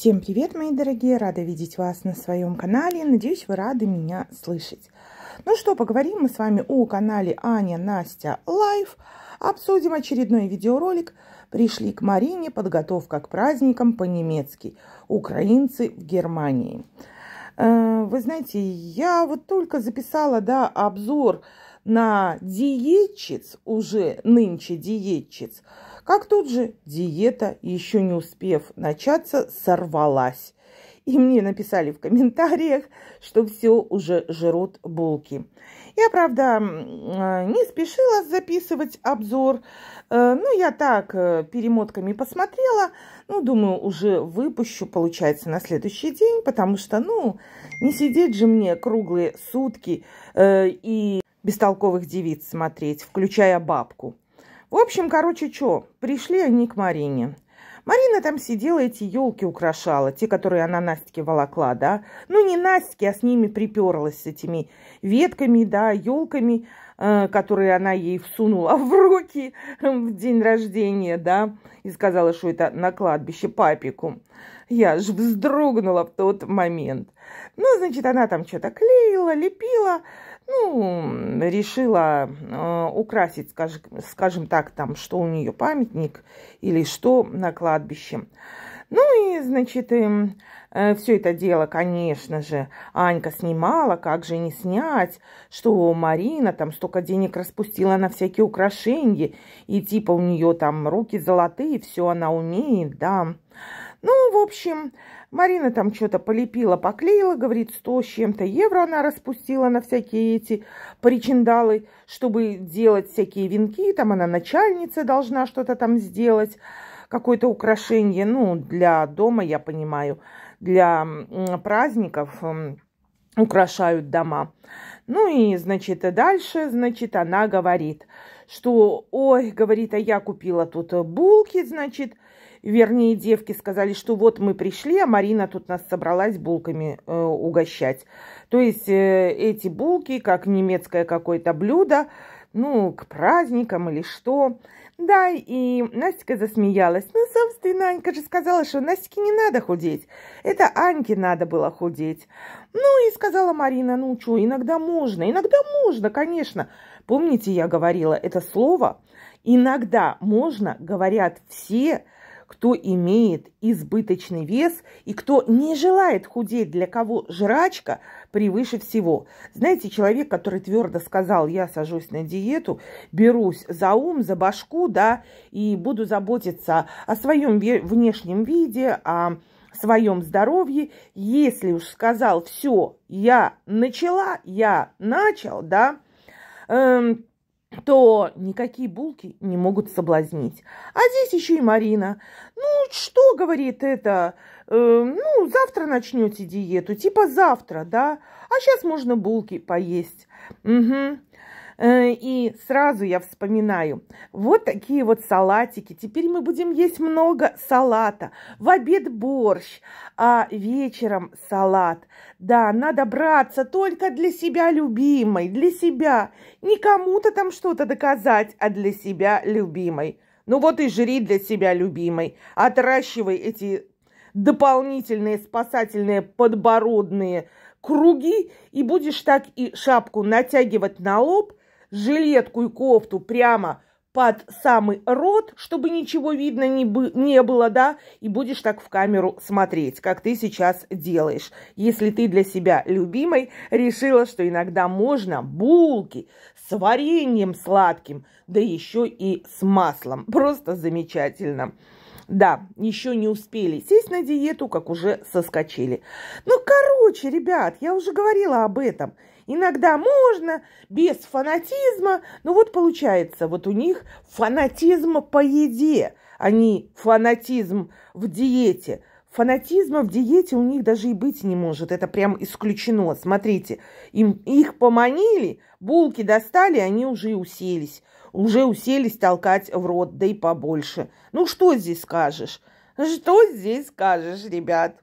Всем привет, мои дорогие! Рада видеть вас на своем канале. Надеюсь, вы рады меня слышать. Ну что, поговорим мы с вами о канале Аня Настя Лайф. Обсудим очередной видеоролик. Пришли к Марине. Подготовка к праздникам по-немецки. Украинцы в Германии. Э, вы знаете, я вот только записала да, обзор на диетчиц, уже нынче диетчиц, как тут же диета, еще не успев начаться, сорвалась. И мне написали в комментариях, что все уже жрут булки. Я, правда, а, не спешила записывать обзор. Э, но я так э, перемотками посмотрела. Ну, думаю, уже выпущу, получается, на следующий день, потому что, ну, не сидеть же мне круглые сутки э, и бестолковых девиц смотреть, включая бабку. В общем, короче, что, пришли они к Марине. Марина там сидела, эти елки украшала, те, которые она Настике волокла, да. Ну, не Настике, а с ними приперлась, с этими ветками, да, елками, э, которые она ей всунула в руки э, в день рождения, да, и сказала, что это на кладбище папику. Я аж вздрогнула в тот момент. Ну, значит, она там что-то клеила, лепила, ну, решила э, украсить, скажем, скажем так, там, что у нее памятник или что на кладбище. Ну и, значит, эм, э, э, все это дело, конечно же, Анька снимала, как же не снять, что Марина там столько денег распустила на всякие украшения, и типа у нее там руки золотые, все она умеет, да. Ну, в общем, Марина там что-то полепила, поклеила, говорит, сто с чем-то евро она распустила на всякие эти причиндалы, чтобы делать всякие венки, там она начальница должна что-то там сделать, какое-то украшение, ну, для дома, я понимаю, для праздников украшают дома. Ну и, значит, дальше, значит, она говорит, что, ой, говорит, а я купила тут булки, значит, вернее, девки сказали, что вот мы пришли, а Марина тут нас собралась булками э, угощать. То есть э, эти булки, как немецкое какое-то блюдо, ну, к праздникам или что. Да, и Настя засмеялась. Ну, собственно, Анька же сказала, что Настике не надо худеть. Это Аньке надо было худеть. Ну, и сказала Марина, ну, что, иногда можно. Иногда можно, конечно. Помните, я говорила это слово? Иногда можно, говорят все, кто имеет избыточный вес и кто не желает худеть, для кого жрачка превыше всего. Знаете, человек, который твердо сказал, я сажусь на диету, берусь за ум, за башку, да, и буду заботиться о своем внешнем виде, о своем здоровье, если уж сказал, все, я начала, я начал, да, эм, то никакие булки не могут соблазнить. А здесь еще и Марина. Ну, что, говорит это, э, ну, завтра начнете диету, типа завтра, да? А сейчас можно булки поесть. Угу. Э, и сразу я вспоминаю, вот такие вот салатики. Теперь мы будем есть много салата. В обед борщ, а вечером салат. Да, надо браться только для себя любимой, для себя. Не кому-то там что-то доказать, а для себя любимой. Ну вот и жри для себя любимой. Отращивай эти дополнительные спасательные подбородные круги и будешь так и шапку натягивать на лоб, жилетку и кофту прямо под самый рот, чтобы ничего видно не, бы, не было, да, и будешь так в камеру смотреть, как ты сейчас делаешь. Если ты для себя любимой решила, что иногда можно булки с вареньем сладким, да еще и с маслом. Просто замечательно. Да, еще не успели сесть на диету, как уже соскочили. Ну, короче, ребят, я уже говорила об этом. Иногда можно, без фанатизма. Ну вот получается, вот у них фанатизм по еде, а не фанатизм в диете. Фанатизма в диете у них даже и быть не может. Это прям исключено. Смотрите, им, их поманили, булки достали, они уже и уселись. Уже уселись толкать в рот, да и побольше. Ну что здесь скажешь? Что здесь скажешь, ребят?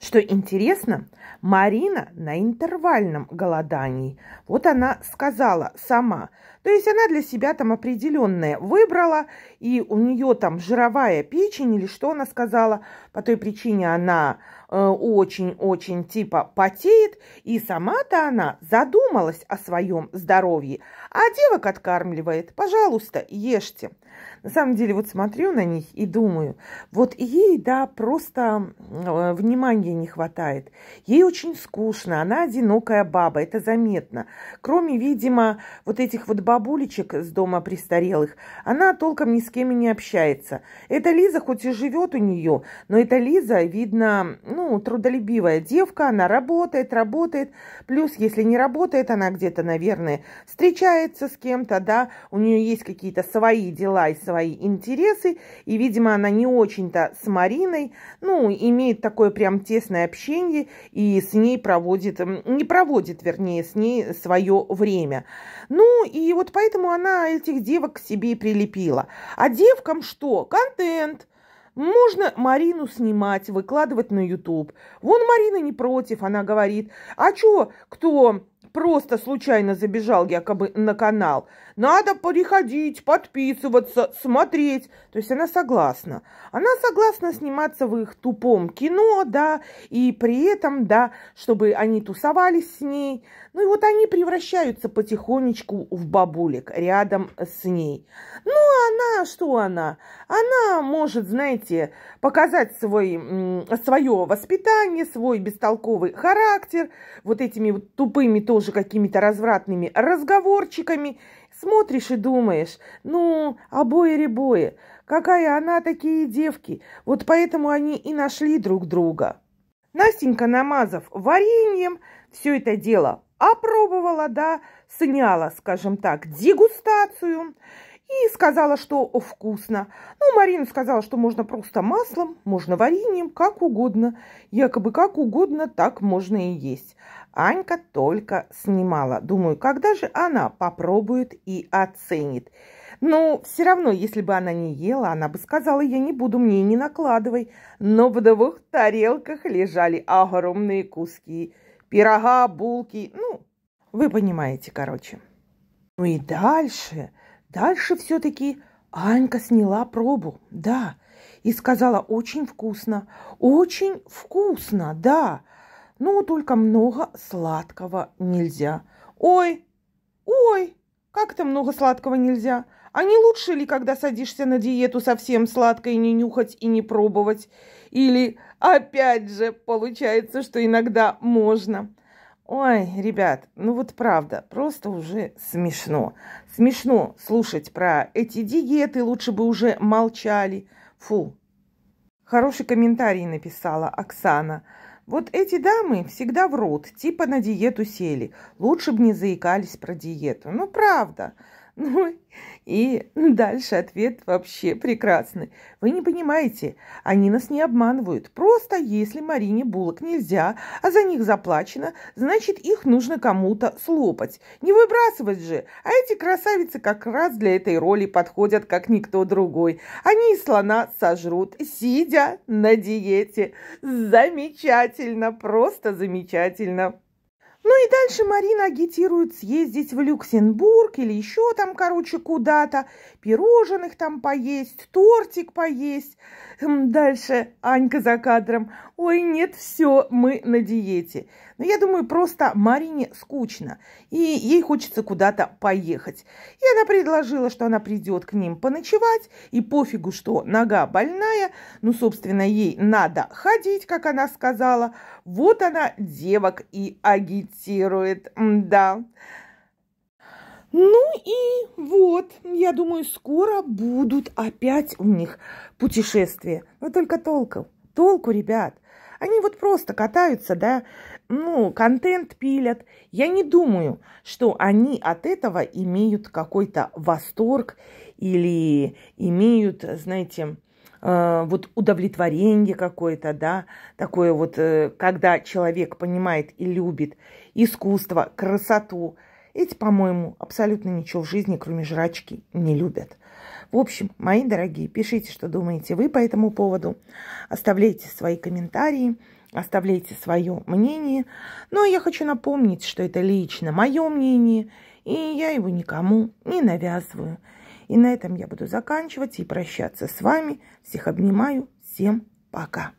Что интересно, Марина на интервальном голодании. Вот она сказала сама. То есть она для себя там определенное выбрала, и у нее там жировая печень, или что она сказала, по той причине она э, очень-очень э, типа потеет, и сама-то она задумалась о своем здоровье. А девок откармливает, пожалуйста, ешьте. На самом деле, вот смотрю на них и думаю, вот ей, да, просто э, внимания не хватает. Ей очень скучно, она одинокая баба, это заметно. Кроме, видимо, вот этих вот бабулечек с дома престарелых, она толком ни с кем и не общается. Эта Лиза хоть и живет у нее, но эта Лиза, видно, ну, трудолюбивая девка, она работает, работает. Плюс, если не работает, она где-то, наверное, встречается с кем-то, да, у нее есть какие-то свои дела, Николай свои интересы, и, видимо, она не очень-то с Мариной, ну, имеет такое прям тесное общение и с ней проводит, не проводит, вернее, с ней свое время. Ну, и вот поэтому она этих девок к себе и прилепила. А девкам что? Контент. Можно Марину снимать, выкладывать на YouTube. Вон Марина не против, она говорит. А чё, кто просто случайно забежал якобы на канал. Надо приходить, подписываться, смотреть. То есть она согласна. Она согласна сниматься в их тупом кино, да, и при этом, да, чтобы они тусовались с ней. Ну и вот они превращаются потихонечку в бабулек рядом с ней. Ну а она, что она? Она может, знаете, показать свой, свое воспитание, свой бестолковый характер вот этими вот тупыми тоже тоже какими-то развратными разговорчиками. Смотришь и думаешь, ну, обои-ребои, какая она, такие девки. Вот поэтому они и нашли друг друга. Настенька, намазав вареньем, все это дело опробовала, да, сняла, скажем так, дегустацию и сказала, что вкусно. Ну, Марина сказала, что можно просто маслом, можно вареньем, как угодно. Якобы как угодно, так можно и есть. Анька только снимала. Думаю, когда же она попробует и оценит. Но все равно, если бы она не ела, она бы сказала, я не буду, мне не накладывай. Но в двух тарелках лежали огромные куски пирога, булки, ну, вы понимаете, короче. Ну и дальше Дальше все-таки Анька сняла пробу, да, и сказала очень вкусно, очень вкусно, да, но ну, только много сладкого нельзя. Ой, ой, как-то много сладкого нельзя. А не лучше ли, когда садишься на диету, совсем сладкое не нюхать и не пробовать? Или опять же получается, что иногда можно – Ой, ребят, ну вот правда, просто уже смешно. Смешно слушать про эти диеты, лучше бы уже молчали. Фу. Хороший комментарий написала Оксана. Вот эти дамы всегда врут, типа на диету сели. Лучше бы не заикались про диету. Ну, правда. Правда. Ну и дальше ответ вообще прекрасный. Вы не понимаете, они нас не обманывают. Просто если Марине булок нельзя, а за них заплачено, значит их нужно кому-то слопать. Не выбрасывать же, а эти красавицы как раз для этой роли подходят как никто другой. Они слона сожрут, сидя на диете. Замечательно, просто замечательно. Ну и дальше Марина агитирует съездить в Люксембург или еще там, короче, куда-то, пирожных там поесть, тортик поесть. Дальше Анька за кадром. Ой, нет, все, мы на диете. Но ну, я думаю, просто Марине скучно, и ей хочется куда-то поехать. И она предложила, что она придет к ним поночевать, и пофигу, что нога больная, ну, собственно, ей надо ходить, как она сказала, вот она девок и агитирует, да. Ну и вот, я думаю, скоро будут опять у них путешествия. Но только толков, толку, ребят. Они вот просто катаются, да, ну, контент пилят. Я не думаю, что они от этого имеют какой-то восторг или имеют, знаете, Э, вот удовлетворение какое-то, да, такое вот, э, когда человек понимает и любит искусство, красоту. Эти, по-моему, абсолютно ничего в жизни, кроме жрачки, не любят. В общем, мои дорогие, пишите, что думаете вы по этому поводу, оставляйте свои комментарии, оставляйте свое мнение. Но я хочу напомнить, что это лично мое мнение, и я его никому не навязываю. И на этом я буду заканчивать и прощаться с вами. Всех обнимаю. Всем пока.